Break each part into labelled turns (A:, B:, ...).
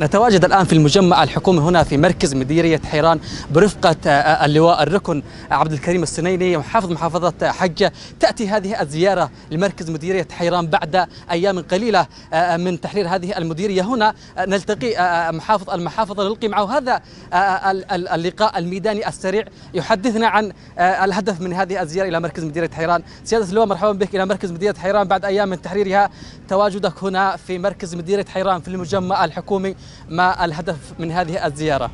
A: نتواجد الآن في المجمع الحكومي هنا في مركز مديرية حيران برفقة آه، آه، اللواء الركن عبد الكريم السنيني محافظ محافظة حجة تأتي هذه الزيارة لمركز مديرية حيران بعد أيام قليلة آه، من تحرير هذه المديرية هنا نلتقي محافظ المحافظة نلقي معه هذا اللقاء الميداني السريع يحدثنا عن الهدف من هذه الزيارة إلى مركز مديرية حيران سيادة اللواء مرحبا بك إلى مركز مديرية حيران بعد أيام من تحريرها تواجدك هنا في مركز مديرية حيران في المجمع الحكومي ما الهدف من هذه الزيارة؟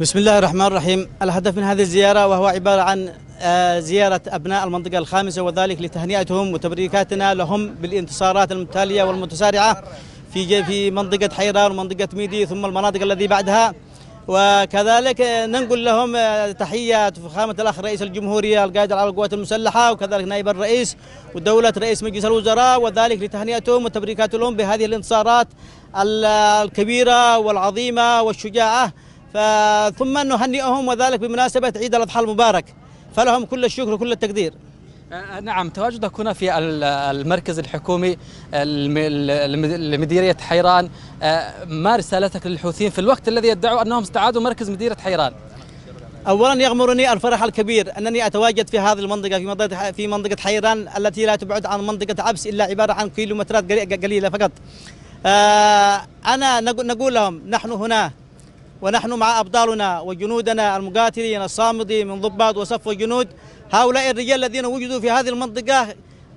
B: بسم الله الرحمن الرحيم الهدف من هذه الزيارة وهو عبارة عن آه، زيارة أبناء المنطقة الخامسة وذلك لتهنئتهم وتبريكاتنا لهم بالانتصارات المتتالية والمتسارعة في في منطقة حيران ومنطقة ميدي ثم المناطق التي بعدها وكذلك ننقل لهم آه، تحيات فخامة الأخ رئيس الجمهورية القائد على القوات المسلحة وكذلك نائب الرئيس ودولة رئيس مجلس الوزراء وذلك لتهنئتهم وتبريكات لهم بهذه الانتصارات الكبيرة والعظيمة والشجاعة ثم نهنئهم وذلك بمناسبة عيد الأضحى المبارك فلهم كل الشكر وكل التقدير
A: آه، نعم تواجدك هنا في المركز الحكومي لمديرية حيران آه، ما رسالتك للحوثيين في الوقت الذي يدعوا أنهم استعادوا
B: مركز مديرية حيران اولا يغمرني الفرح الكبير انني اتواجد في هذه المنطقه في منطقه في منطقه حيران التي لا تبعد عن منطقه عبس الا عباره عن كيلومترات قليله فقط. آه، انا نقول لهم نحن هنا ونحن مع ابطالنا وجنودنا المقاتلين الصامدين من ضباط وصف وجنود هؤلاء الرجال الذين وجدوا في هذه المنطقة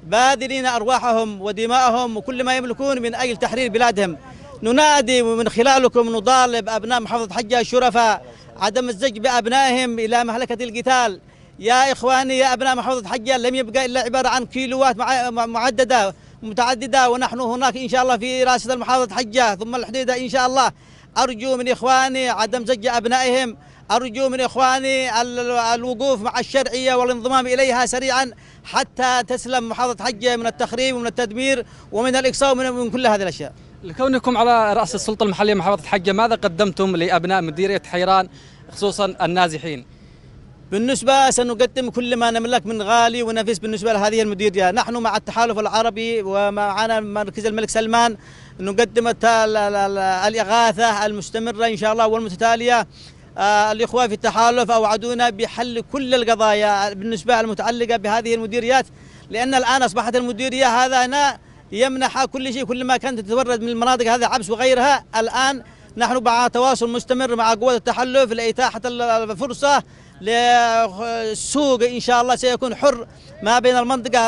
B: بادلين أرواحهم ودماءهم وكل ما يملكون من أجل تحرير بلادهم ننادي ومن خلالكم نطالب أبناء محافظة حجة الشرفاء عدم الزج بأبنائهم إلى مهلكة القتال يا إخواني يا أبناء محافظة حجة لم يبقى إلا عبارة عن كيلوات معددة متعددة ونحن هناك إن شاء الله في رئاسة المحافظة حجة ثم الحديدة إن شاء الله أرجو من إخواني عدم زج أبنائهم أرجو من إخواني الوقوف مع الشرعية والانضمام إليها سريعا حتى تسلم محافظة حجة من التخريب ومن التدمير ومن الإقصاء ومن كل هذه الأشياء
A: لكونكم على رأس السلطة المحلية محافظة حجة ماذا قدمتم لأبناء مديرية
B: حيران خصوصا النازحين؟ بالنسبة سنقدم كل ما نملك من غالي ونفيس بالنسبة لهذه المديرية نحن مع التحالف العربي ومعنا مركز الملك سلمان نقدم الإغاثة المستمرة إن شاء الله والمتتالية آه، الإخوة في التحالف أوعدونا بحل كل القضايا بالنسبة المتعلقة بهذه المديريات لأن الآن أصبحت المديرية هذا هنا يمنح كل شيء كل ما كانت تتورد من المناطق هذا عبس وغيرها الآن نحن مع تواصل مستمر مع قوات التحالف لإتاحة الفرصة للسوق ان شاء الله سيكون حر ما بين المنطقه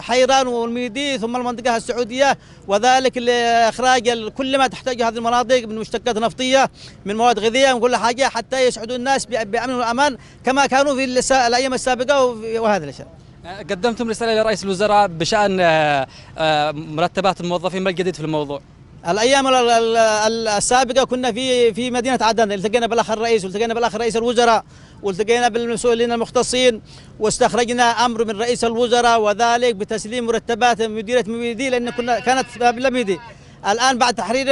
B: حيران والميدي ثم المنطقه السعوديه وذلك لاخراج كل ما تحتاجه هذه المناطق من مشتقات نفطيه من مواد غذائيه من كل حاجه حتى يسعدوا الناس بامن وامان كما كانوا في الايام السابقه وهذه الاشياء.
A: قدمتم رساله لرئيس الوزراء بشان آه، آه، مرتبات
B: الموظفين ما الجديد في الموضوع؟ الايام السابقه كنا في في مدينه عدن التقينا بالاخ الرئيس والتقينا بالاخ رئيس الوزراء والتقينا بالمسؤولين المختصين واستخرجنا امر من رئيس الوزراء وذلك بتسليم مرتبات مديريه مبيدي لان كنا كانت لميدي الان بعد تحرير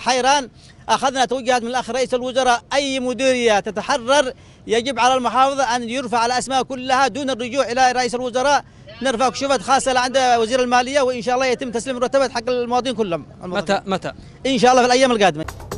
B: حيران اخذنا توجيهات من الاخ رئيس الوزراء اي مديريه تتحرر يجب على المحافظه ان يرفع الاسماء كلها دون الرجوع الى رئيس الوزراء نرفع كشوفات خاصه لعند وزير الماليه وان شاء الله يتم تسليم الرتبات حق المواطنين كلهم
A: متى متى
B: ان شاء الله في الايام القادمه